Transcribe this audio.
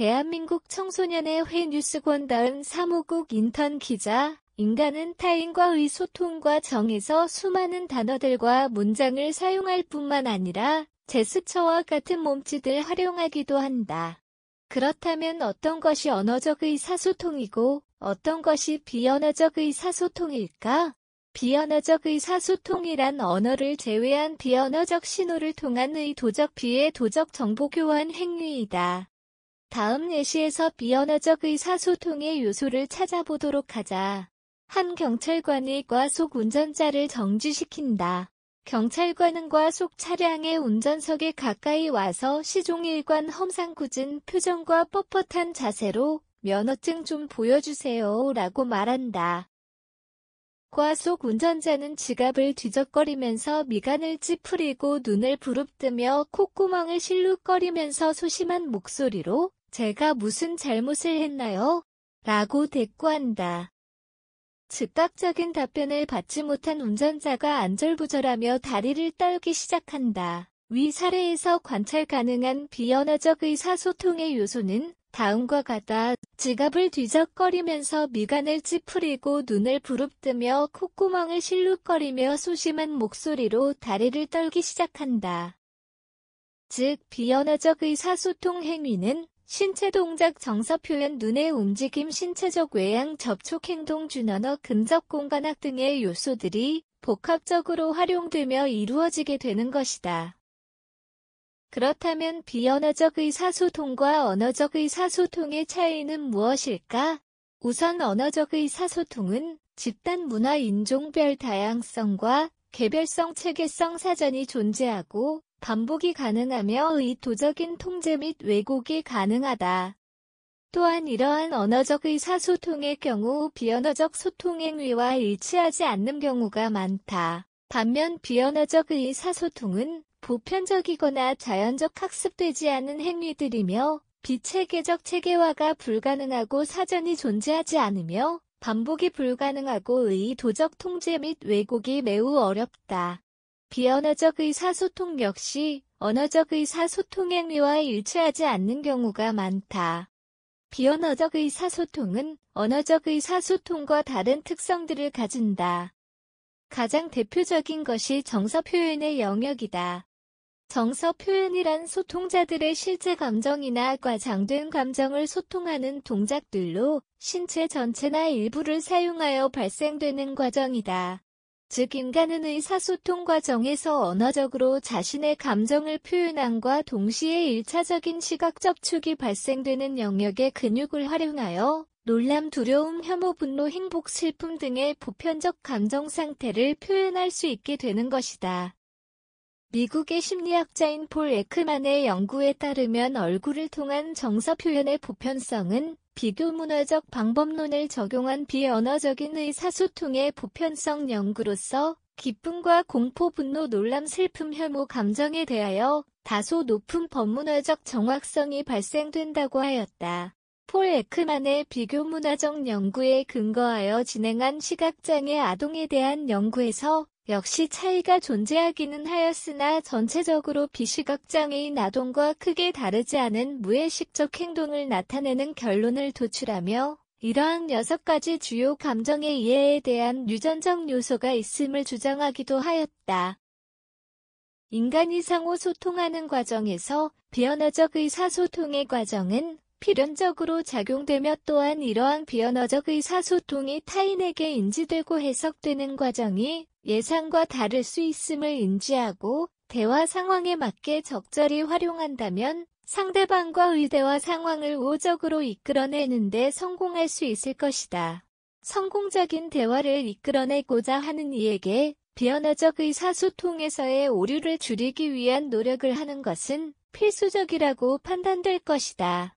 대한민국 청소년의 회 뉴스권 다음 사무국 인턴 기자 인간은 타인과 의소통과 정에서 수많은 단어들과 문장을 사용할 뿐만 아니라 제스처와 같은 몸짓을 활용하기도 한다. 그렇다면 어떤 것이 언어적 의사소통이고 어떤 것이 비언어적 의사소통일까? 비언어적 의사소통이란 언어를 제외한 비언어적 신호를 통한 의도적 비의 도적 정보 교환 행위이다. 다음 예시에서 비언어적 의사소통의 요소를 찾아보도록 하자. 한 경찰관이 과속 운전자를 정지시킨다. 경찰관은 과속 차량의 운전석에 가까이 와서 시종일관 험상궂은 표정과 뻣뻣한 자세로 면허증 좀 보여주세요 라고 말한다. 과속 운전자는 지갑을 뒤적거리면서 미간을 찌푸리고 눈을 부릅뜨며 콧구멍을 실룩거리면서 소심한 목소리로 제가 무슨 잘못을 했나요? 라고 대꾸한다. 즉각적인 답변을 받지 못한 운전자가 안절부절하며 다리를 떨기 시작한다. 위 사례에서 관찰 가능한 비언어적 의사소통의 요소는 다음과 같다. 지갑을 뒤적거리면서 미간을 찌푸리고 눈을 부릅뜨며 콧구멍을 실룩거리며 소심한 목소리로 다리를 떨기 시작한다. 즉 비언어적 의사소통 행위는 신체 동작 정서 표현 눈의 움직임 신체적 외양 접촉 행동 준언어 근접 공간학 등의 요소들이 복합적으로 활용되며 이루어지게 되는 것이다. 그렇다면 비언어적 의사소통과 언어적 의사소통의 차이는 무엇일까? 우선 언어적 의사소통은 집단 문화 인종별 다양성과 개별성 체계성 사전이 존재하고 반복이 가능하며 의도적인 통제 및 왜곡이 가능하다. 또한 이러한 언어적 의사소통의 경우 비언어적 소통 행위와 일치하지 않는 경우가 많다. 반면 비언어적 의사소통은 보편적이거나 자연적 학습되지 않은 행위들이며 비체계적 체계화가 불가능하고 사전이 존재하지 않으며 반복이 불가능하고 의도적 통제 및 왜곡이 매우 어렵다. 비언어적 의사소통 역시 언어적 의사소통 행위와 일치하지 않는 경우가 많다. 비언어적 의사소통은 언어적 의사소통과 다른 특성들을 가진다. 가장 대표적인 것이 정서 표현의 영역이다. 정서 표현이란 소통자들의 실제 감정이나 과장된 감정을 소통하는 동작들로 신체 전체나 일부를 사용하여 발생되는 과정이다. 즉 인간은 의사소통 과정에서 언어적으로 자신의 감정을 표현함과 동시에 일차적인 시각 접촉이 발생되는 영역의 근육을 활용하여 놀람, 두려움, 혐오, 분노, 행복, 슬픔 등의 보편적 감정 상태를 표현할 수 있게 되는 것이다. 미국의 심리학자인 폴 에크만의 연구에 따르면 얼굴을 통한 정서 표현의 보편성은 비교 문화적 방법론을 적용한 비언어적인 의사소통의 보편성 연구로서 기쁨과 공포, 분노, 놀람, 슬픔, 혐오 감정에 대하여 다소 높은 법문화적 정확성이 발생된다고 하였다. 폴 에크만의 비교문화적 연구에 근거하여 진행한 시각장애 아동에 대한 연구에서 역시 차이가 존재하기는 하였으나 전체적으로 비시각장애인 아동과 크게 다르지 않은 무의식적 행동을 나타내는 결론을 도출하며 이러한 여섯 가지 주요 감정의 이해에 대한 유전적 요소가 있음을 주장하기도 하였다. 인간이 상호 소통하는 과정에서 비언어적 의사소통의 과정은 필연적으로 작용되며 또한 이러한 비언어적 의사소통이 타인에게 인지되고 해석되는 과정이 예상과 다를 수 있음을 인지하고 대화 상황에 맞게 적절히 활용한다면 상대방과 의대와 상황을 우호적으로 이끌어내는데 성공할 수 있을 것이다. 성공적인 대화를 이끌어내고자 하는 이에게 비언어적 의사소통에서의 오류를 줄이기 위한 노력을 하는 것은 필수적이라고 판단될 것이다.